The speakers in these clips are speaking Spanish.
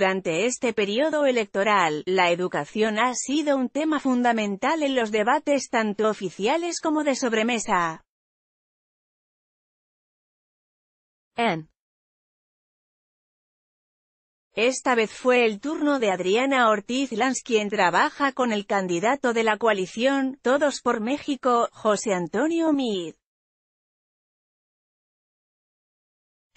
Durante este periodo electoral, la educación ha sido un tema fundamental en los debates tanto oficiales como de sobremesa. Esta vez fue el turno de Adriana Ortiz Lanz quien trabaja con el candidato de la coalición, Todos por México, José Antonio Meade.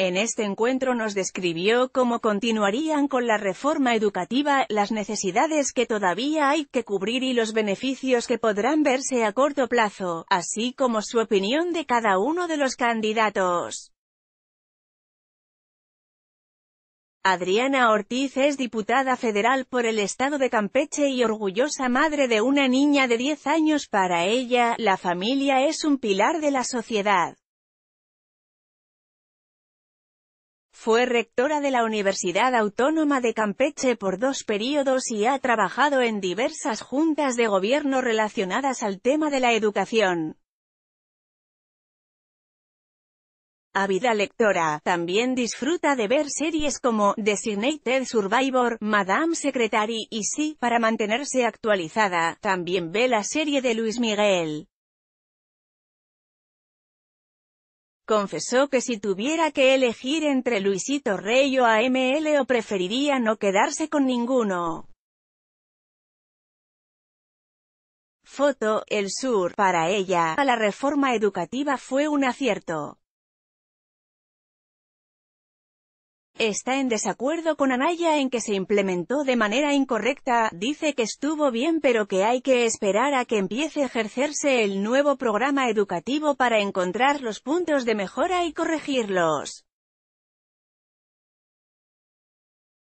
En este encuentro nos describió cómo continuarían con la reforma educativa, las necesidades que todavía hay que cubrir y los beneficios que podrán verse a corto plazo, así como su opinión de cada uno de los candidatos. Adriana Ortiz es diputada federal por el estado de Campeche y orgullosa madre de una niña de 10 años. Para ella, la familia es un pilar de la sociedad. Fue rectora de la Universidad Autónoma de Campeche por dos periodos y ha trabajado en diversas juntas de gobierno relacionadas al tema de la educación. Ávida lectora, también disfruta de ver series como Designated Survivor, Madame Secretary y Sí, para mantenerse actualizada. También ve la serie de Luis Miguel. Confesó que si tuviera que elegir entre Luisito Rey o AML o preferiría no quedarse con ninguno. Foto, El Sur, para ella, a la reforma educativa fue un acierto. Está en desacuerdo con Anaya en que se implementó de manera incorrecta, dice que estuvo bien pero que hay que esperar a que empiece a ejercerse el nuevo programa educativo para encontrar los puntos de mejora y corregirlos.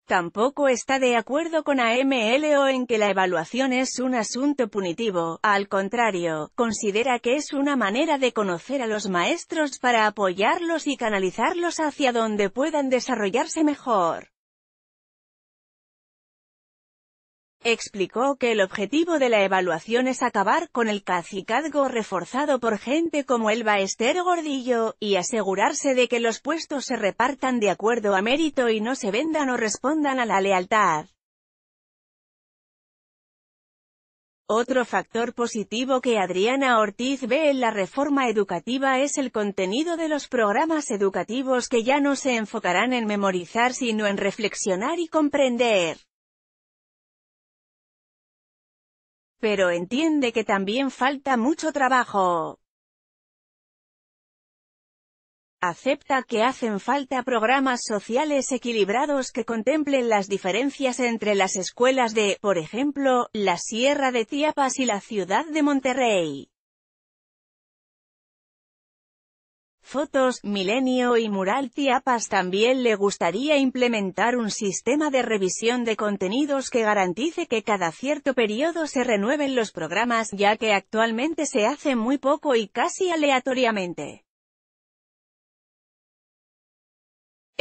Tampoco está de acuerdo con AMLO en que la evaluación es un asunto punitivo, al contrario, considera que es una manera de conocer a los maestros para apoyarlos y canalizarlos hacia donde puedan desarrollarse mejor. Explicó que el objetivo de la evaluación es acabar con el cacicazgo reforzado por gente como Elba Esther Gordillo, y asegurarse de que los puestos se repartan de acuerdo a mérito y no se vendan o respondan a la lealtad. Otro factor positivo que Adriana Ortiz ve en la reforma educativa es el contenido de los programas educativos que ya no se enfocarán en memorizar sino en reflexionar y comprender. Pero entiende que también falta mucho trabajo. Acepta que hacen falta programas sociales equilibrados que contemplen las diferencias entre las escuelas de, por ejemplo, la Sierra de Tiapas y la ciudad de Monterrey. fotos, Milenio y Mural Tiapas también le gustaría implementar un sistema de revisión de contenidos que garantice que cada cierto periodo se renueven los programas, ya que actualmente se hace muy poco y casi aleatoriamente.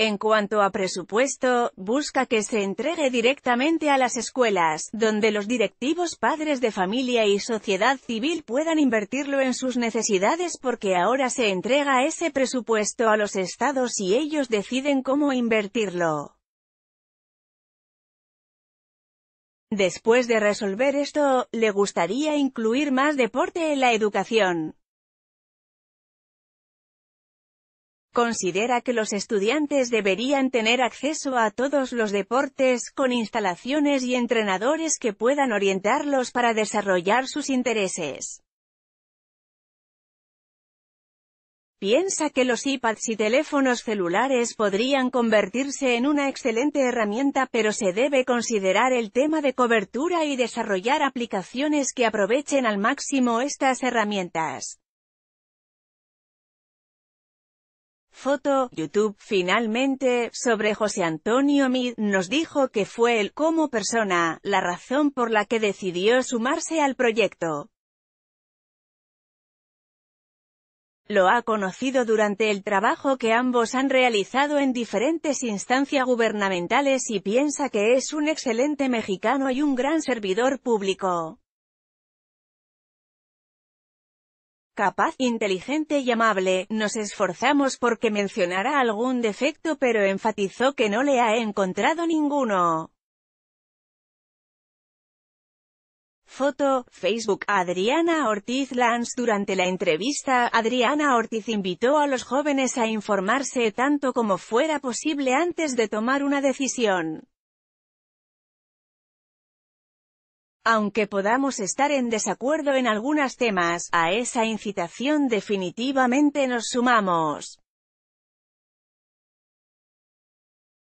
En cuanto a presupuesto, busca que se entregue directamente a las escuelas, donde los directivos padres de familia y sociedad civil puedan invertirlo en sus necesidades porque ahora se entrega ese presupuesto a los estados y ellos deciden cómo invertirlo. Después de resolver esto, le gustaría incluir más deporte en la educación. Considera que los estudiantes deberían tener acceso a todos los deportes, con instalaciones y entrenadores que puedan orientarlos para desarrollar sus intereses. Piensa que los iPads y teléfonos celulares podrían convertirse en una excelente herramienta pero se debe considerar el tema de cobertura y desarrollar aplicaciones que aprovechen al máximo estas herramientas. Foto, YouTube. Finalmente, sobre José Antonio Mid, nos dijo que fue él como persona, la razón por la que decidió sumarse al proyecto. lo ha conocido durante el trabajo que ambos han realizado en diferentes instancias gubernamentales y piensa que es un excelente mexicano y un gran servidor público. capaz, inteligente y amable, nos esforzamos porque mencionara algún defecto pero enfatizó que no le ha encontrado ninguno. Foto, Facebook Adriana Ortiz Lanz Durante la entrevista, Adriana Ortiz invitó a los jóvenes a informarse tanto como fuera posible antes de tomar una decisión. Aunque podamos estar en desacuerdo en algunos temas, a esa incitación definitivamente nos sumamos.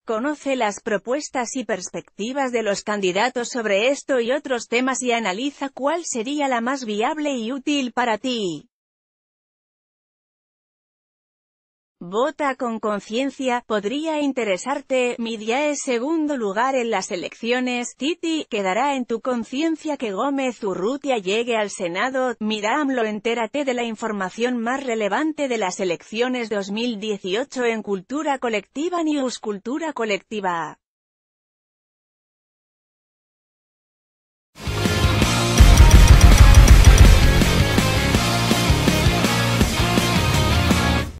Conoce las propuestas y perspectivas de los candidatos sobre esto y otros temas y analiza cuál sería la más viable y útil para ti. Vota con conciencia, podría interesarte, Midia es segundo lugar en las elecciones, Titi, quedará en tu conciencia que Gómez Urrutia llegue al Senado, Miramlo, entérate de la información más relevante de las elecciones 2018 en Cultura Colectiva News Cultura Colectiva.